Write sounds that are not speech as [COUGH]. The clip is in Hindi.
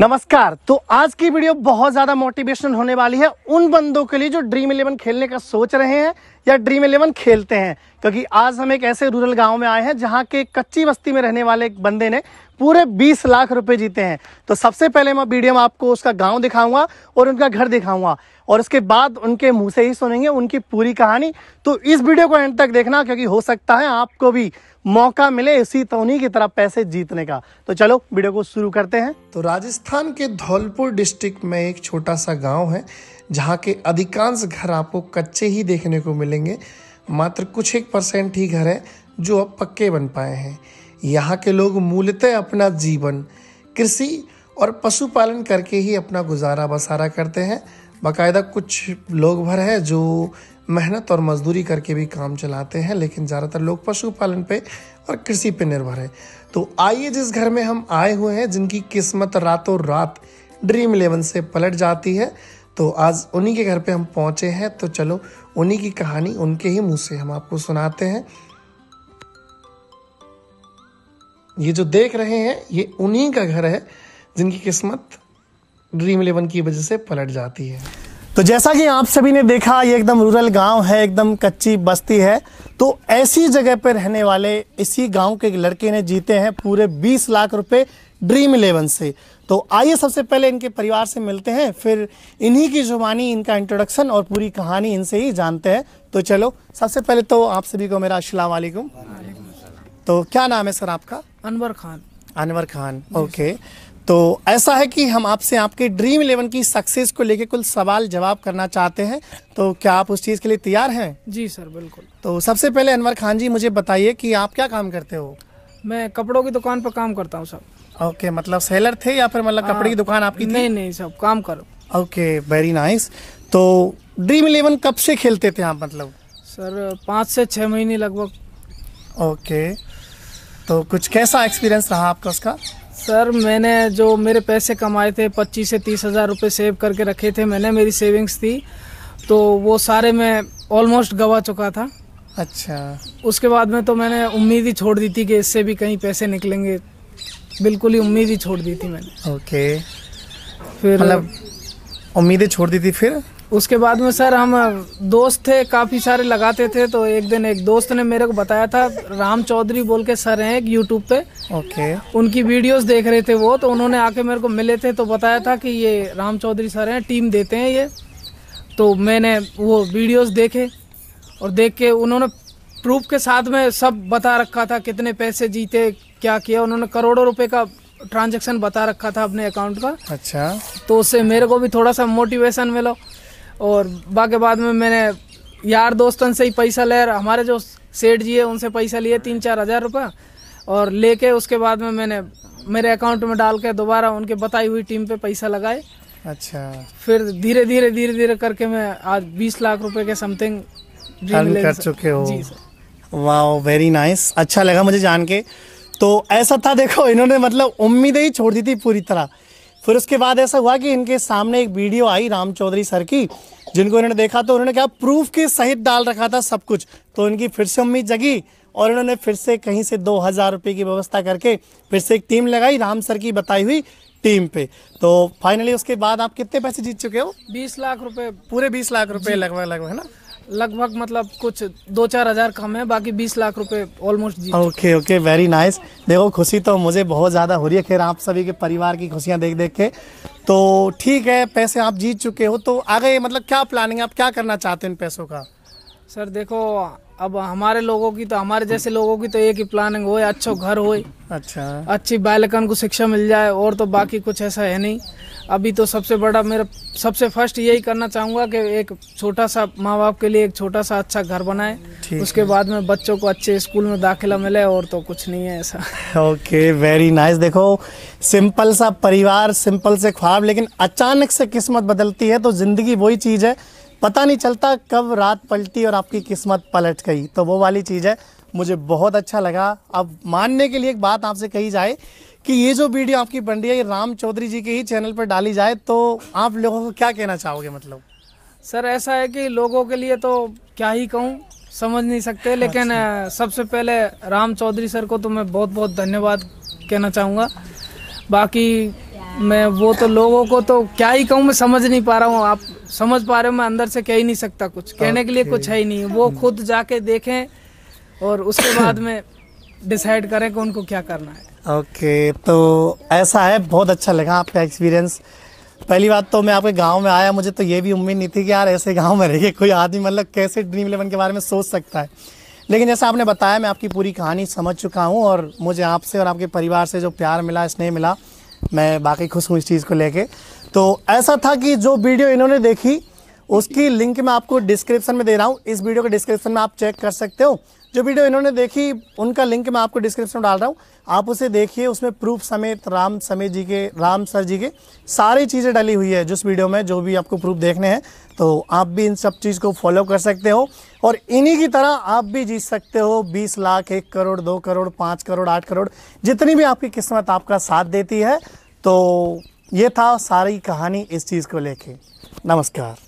नमस्कार तो आज की वीडियो बहुत ज्यादा मोटिवेशन होने वाली है उन बंदों के लिए जो ड्रीम इलेवन खेलने का सोच रहे हैं या ड्रीम इलेवन खेलते हैं क्योंकि आज हम एक ऐसे रूरल गांव में आए हैं जहां के कच्ची बस्ती में रहने वाले एक बंदे ने पूरे 20 लाख रुपए जीते हैं तो सबसे पहले मैं वीडियो में आपको उसका गांव दिखाऊंगा और उनका घर दिखाऊंगा और उसके बाद उनके मुंह से ही सुनेंगे उनकी पूरी कहानी तो इस वीडियो को एंड तक देखना क्योंकि हो सकता है आपको भी मौका मिले इसी तोनी की तरफ पैसे जीतने का तो चलो वीडियो को शुरू करते हैं तो राजस्थान के धौलपुर डिस्ट्रिक्ट में एक छोटा सा गाँव है जहाँ के अधिकांश घर आपको कच्चे ही देखने को मिलेंगे मात्र कुछ एक परसेंट ही घर हैं जो अब पक्के बन पाए हैं यहाँ के लोग मूलतः अपना जीवन कृषि और पशुपालन करके ही अपना गुजारा बसारा करते हैं बाकायदा कुछ लोग भर हैं जो मेहनत और मजदूरी करके भी काम चलाते हैं लेकिन ज़्यादातर लोग पशुपालन पे और कृषि पे निर्भर हैं तो आइए जिस घर में हम आए हुए हैं जिनकी किस्मत रातों रात ड्रीम इलेवन से पलट जाती है तो आज उन्हीं के घर पे हम पहुंचे हैं तो चलो उन्हीं की कहानी उनके ही मुंह से हम आपको सुनाते हैं ये जो देख रहे हैं ये उन्हीं का घर है जिनकी किस्मत ड्रीम इलेवन की वजह से पलट जाती है तो जैसा कि आप सभी ने देखा ये एकदम रूरल गांव है एकदम कच्ची बस्ती है तो ऐसी जगह पर रहने वाले इसी गांव के एक लड़के ने जीते हैं पूरे 20 लाख रुपए ड्रीम इलेवन से तो आइए सबसे पहले इनके परिवार से मिलते हैं फिर इन्हीं की जुबानी इनका इंट्रोडक्शन और पूरी कहानी इनसे ही जानते हैं तो चलो सबसे पहले तो आप सभी को मेरा अस्सलाम वालेकुम तो क्या नाम है सर आपका अनवर खान अनवर खान ओके तो ऐसा है कि हम आपसे आपके ड्रीम इलेवन की सक्सेस को लेके कुछ सवाल जवाब करना चाहते हैं तो क्या आप उस चीज़ के लिए तैयार हैं जी सर बिल्कुल तो सबसे पहले अनवर खान जी मुझे बताइए कि आप क्या काम करते हो मैं कपड़ों की दुकान पर काम करता हूँ सर ओके मतलब सेलर थे या फिर मतलब कपड़े की हाँ। दुकान आपकी थी नहीं नहीं सब काम करो ओके वेरी नाइस तो ड्रीम इलेवन कब से खेलते थे आप मतलब सर पाँच से छः महीने लगभग ओके तो कुछ कैसा एक्सपीरियंस रहा आपका उसका सर मैंने जो मेरे पैसे कमाए थे पच्चीस से तीस हज़ार रुपये सेव करके रखे थे मैंने मेरी सेविंग्स थी तो वो सारे मैं ऑलमोस्ट गवा चुका था अच्छा उसके बाद में तो मैंने उम्मीद ही छोड़ दी थी कि इससे भी कहीं पैसे निकलेंगे बिल्कुल ही उम्मीद ही छोड़ दी थी मैंने ओके फिर मतलब उम्मीदें छोड़ दी थी फिर उसके बाद में सर हम दोस्त थे काफ़ी सारे लगाते थे तो एक दिन एक दोस्त ने मेरे को बताया था राम चौधरी बोल के सर हैं एक यूट्यूब पे ओके उनकी वीडियोस देख रहे थे वो तो उन्होंने आके मेरे को मिले थे तो बताया था कि ये राम चौधरी सर हैं टीम देते हैं ये तो मैंने वो वीडियोस देखे और देख के उन्होंने प्रूफ के साथ में सब बता रखा था कितने पैसे जीते क्या किया उन्होंने करोड़ों रुपए का ट्रांजेक्शन बता रखा था अपने अकाउंट का अच्छा तो उससे मेरे को भी थोड़ा सा मोटिवेशन मिला और बाकी बाद में मैंने यार दोस्तों से ही पैसा ले रहा हमारे जो सेठ जी है उनसे पैसा लिए तीन चार हज़ार रुपये और लेके उसके बाद में मैंने मेरे अकाउंट में डाल के दोबारा उनके बताई हुई टीम पे पैसा लगाए अच्छा फिर धीरे धीरे धीरे धीरे करके मैं आज बीस लाख रुपए के समथिंग कर चुके हो वाह वेरी नाइस अच्छा लगा मुझे जान के तो ऐसा था देखो इन्होंने मतलब उम्मीदें ही छोड़ दी थी पूरी तरह फिर उसके बाद ऐसा हुआ कि इनके सामने एक वीडियो आई राम चौधरी सर की जिनको इन्होंने देखा तो उन्होंने क्या प्रूफ के सहित डाल रखा था सब कुछ तो इनकी फिर से उम्मीद जगी और इन्होंने फिर से कहीं से दो हज़ार रुपये की व्यवस्था करके फिर से एक टीम लगाई राम सर की बताई हुई टीम पे तो फाइनली उसके बाद आप कितने पैसे जीत चुके हो बीस लाख रुपए पूरे बीस लाख रुपए लगभग लगभग है ना लगभग मतलब कुछ दो चार हजार कम है बाकी बीस लाख रुपए almost okay okay very nice देखो खुशी तो मुझे बहुत ज़्यादा हो रही है खैर आप सभी के परिवार की खुशियाँ देख देख के तो ठीक है पैसे आप जीत चुके हो तो आगे मतलब क्या प्लानिंग आप क्या करना चाहते हैं इन पैसों का सर देखो अब हमारे लोगों की तो हमारे जैसे लोगों की तो एक ही प्लानिंग हो अच्छा घर हो अच्छा अच्छी बालकन को शिक्षा मिल जाए और तो बाकी कुछ ऐसा है नहीं अभी तो सबसे बड़ा मेरा सबसे फर्स्ट यही करना चाहूंगा कि एक छोटा सा माँ बाप के लिए एक छोटा सा अच्छा घर बनाए उसके बाद में बच्चों को अच्छे स्कूल में दाखिला मिले और तो कुछ नहीं है ऐसा ओके वेरी नाइस देखो सिंपल सा परिवार सिंपल से ख्वाब लेकिन अचानक से किस्मत बदलती है तो ज़िंदगी वही चीज़ है पता नहीं चलता कब रात पलटी और आपकी किस्मत पलट गई तो वो वाली चीज़ है मुझे बहुत अच्छा लगा अब मानने के लिए एक बात आपसे कही जाए कि ये जो वीडियो आपकी बन रही है ये राम चौधरी जी के ही चैनल पर डाली जाए तो आप लोगों को क्या कहना चाहोगे मतलब सर ऐसा है कि लोगों के लिए तो क्या ही कहूँ समझ नहीं सकते लेकिन अच्छा। सबसे पहले राम चौधरी सर को तो मैं बहुत बहुत धन्यवाद कहना चाहूँगा बाकी मैं वो तो लोगों को तो क्या ही कहूँ मैं समझ नहीं पा रहा हूँ आप समझ पा रहे हो मैं अंदर से कह ही नहीं सकता कुछ कहने के लिए कुछ है ही नहीं वो खुद जाके देखें और उसके [COUGHS] बाद में डिसाइड करें कि उनको क्या करना है ओके okay, तो ऐसा है बहुत अच्छा लगा आपका एक्सपीरियंस पहली बात तो मैं आपके गांव में आया मुझे तो ये भी उम्मीद नहीं थी कि यार ऐसे गांव में रहिए कोई आदमी मतलब कैसे ड्रीम इलेवन के बारे में सोच सकता है लेकिन जैसा आपने बताया मैं आपकी पूरी कहानी समझ चुका हूँ और मुझे आपसे और आपके परिवार से जो प्यार मिला स्नेह मिला मैं बाकी खुश हूँ इस चीज़ को लेके तो ऐसा था कि जो वीडियो इन्होंने देखी उसकी लिंक मैं आपको डिस्क्रिप्शन में दे रहा हूँ इस वीडियो के डिस्क्रिप्शन में आप चेक कर सकते हो जो वीडियो इन्होंने देखी उनका लिंक मैं आपको डिस्क्रिप्शन में डाल रहा हूँ आप उसे देखिए उसमें प्रूफ समेत राम समेत जी के राम सर जी के सारी चीज़ें डाली हुई है जिस वीडियो में जो भी आपको प्रूफ देखने हैं तो आप भी इन सब चीज़ को फॉलो कर सकते हो और इन्हीं की तरह आप भी जीत सकते हो बीस लाख एक करोड़ दो करोड़ पाँच करोड़ आठ करोड़ जितनी भी आपकी किस्मत आपका साथ देती है तो ये था सारी कहानी इस चीज़ को लेके नमस्कार